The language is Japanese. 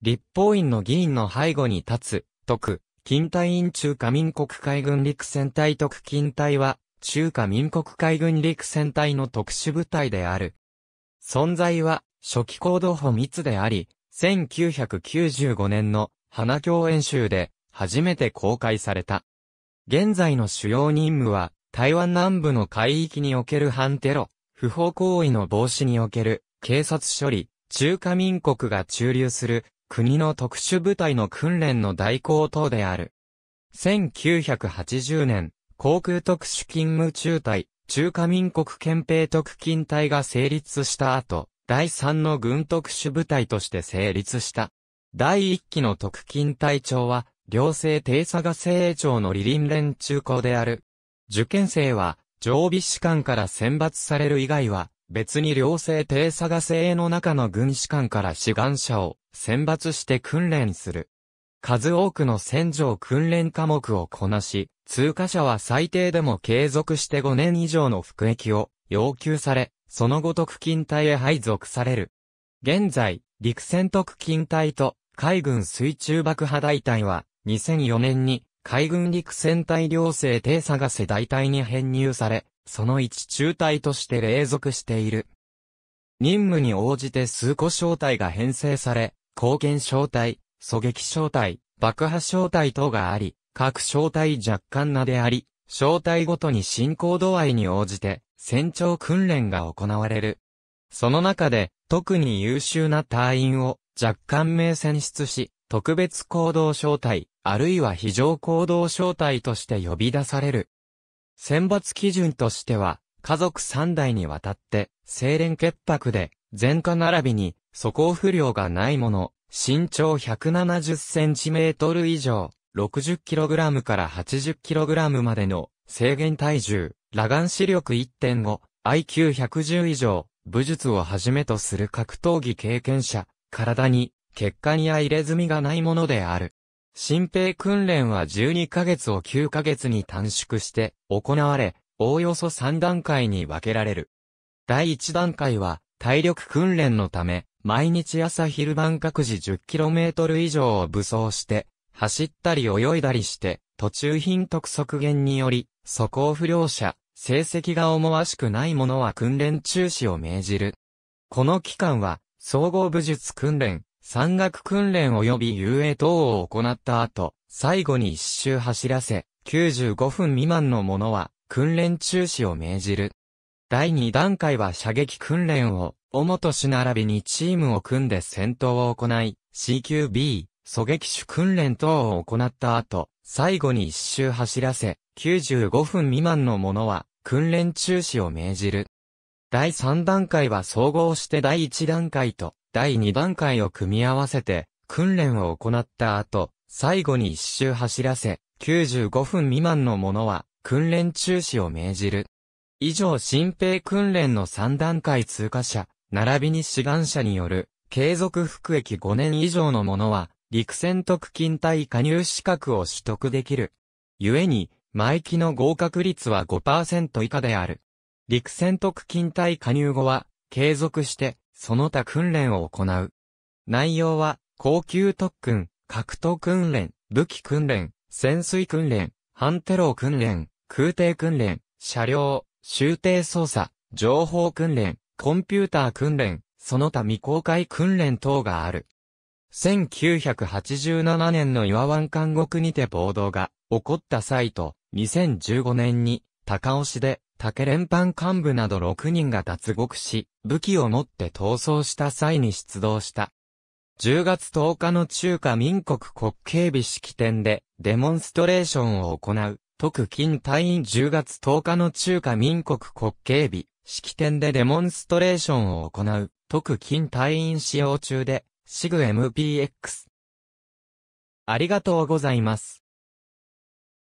立法院の議員の背後に立つ、特、近隊員中華民国海軍陸戦隊特近隊は、中華民国海軍陸戦隊の特殊部隊である。存在は、初期行動補密であり、1995年の花京演習で初めて公開された。現在の主要任務は、台湾南部の海域における反テロ、不法行為の防止における警察処理、中華民国が駐留する国の特殊部隊の訓練の代行等である。1980年、航空特殊勤務中隊、中華民国憲兵特勤隊が成立した後、第3の軍特殊部隊として成立した。第1期の特勤隊長は、行政偵査が精鋭長の李林連中校である。受験生は、常備士官から選抜される以外は、別に両性低探せの中の軍士官から志願者を選抜して訓練する。数多くの戦場訓練科目をこなし、通過者は最低でも継続して5年以上の服役を要求され、その後特勤隊へ配属される。現在、陸戦特勤隊と海軍水中爆破大隊は、2004年に海軍陸戦隊両性偵探せ大隊に編入され、その一中隊として隷属している。任務に応じて数個小隊が編成され、貢献小隊、狙撃小隊、爆破小隊等があり、各小隊若干名であり、小隊ごとに進行度合いに応じて、船長訓練が行われる。その中で、特に優秀な隊員を若干名選出し、特別行動招待、あるいは非常行動招待として呼び出される。選抜基準としては、家族3代にわたって、清廉潔白で、前科並びに、素行不良がないもの、身長170センチメートル以上、6 0ラムから8 0ラムまでの、制限体重、裸眼視力1.5、IQ110 以上、武術をはじめとする格闘技経験者、体に、血管や入れ墨がないものである。新兵訓練は12ヶ月を9ヶ月に短縮して行われ、おおよそ3段階に分けられる。第1段階は、体力訓練のため、毎日朝昼晩各自 10km 以上を武装して、走ったり泳いだりして、途中品特則減により、素行不良者、成績が思わしくない者は訓練中止を命じる。この期間は、総合武術訓練、山岳訓練及び遊泳等を行った後、最後に一周走らせ、95分未満の者は、訓練中止を命じる。第2段階は射撃訓練を、尾本し並びにチームを組んで戦闘を行い、CQB、狙撃手訓練等を行った後、最後に一周走らせ、95分未満の者は、訓練中止を命じる。第3段階は総合して第1段階と第2段階を組み合わせて、訓練を行った後、最後に一周走らせ、95分未満のものは、訓練中止を命じる。以上新兵訓練の3段階通過者、並びに志願者による、継続服役5年以上のものは、陸戦特勤隊加入資格を取得できる。故に、毎期の合格率は5%以下である。陸戦特勤隊加入後は、継続して、その他訓練を行う。内容は、高級特訓、格闘訓練、武器訓練、潜水訓練、反テロ訓練、空挺訓練、車両、終艇操作、情報訓練、コンピューター訓練、その他未公開訓練等がある。1987年の岩湾監獄にて暴動が起こった際と、2015年に高尾市で竹連班幹部など6人が脱獄し、武器を持って逃走した際に出動した。10月10日の中華民国国警備式典でデモンストレーションを行う、特勤隊員10月10日の中華民国国警備式典でデモンストレーションを行う、特勤隊員使用中で、シグ MPX。ありがとうございます。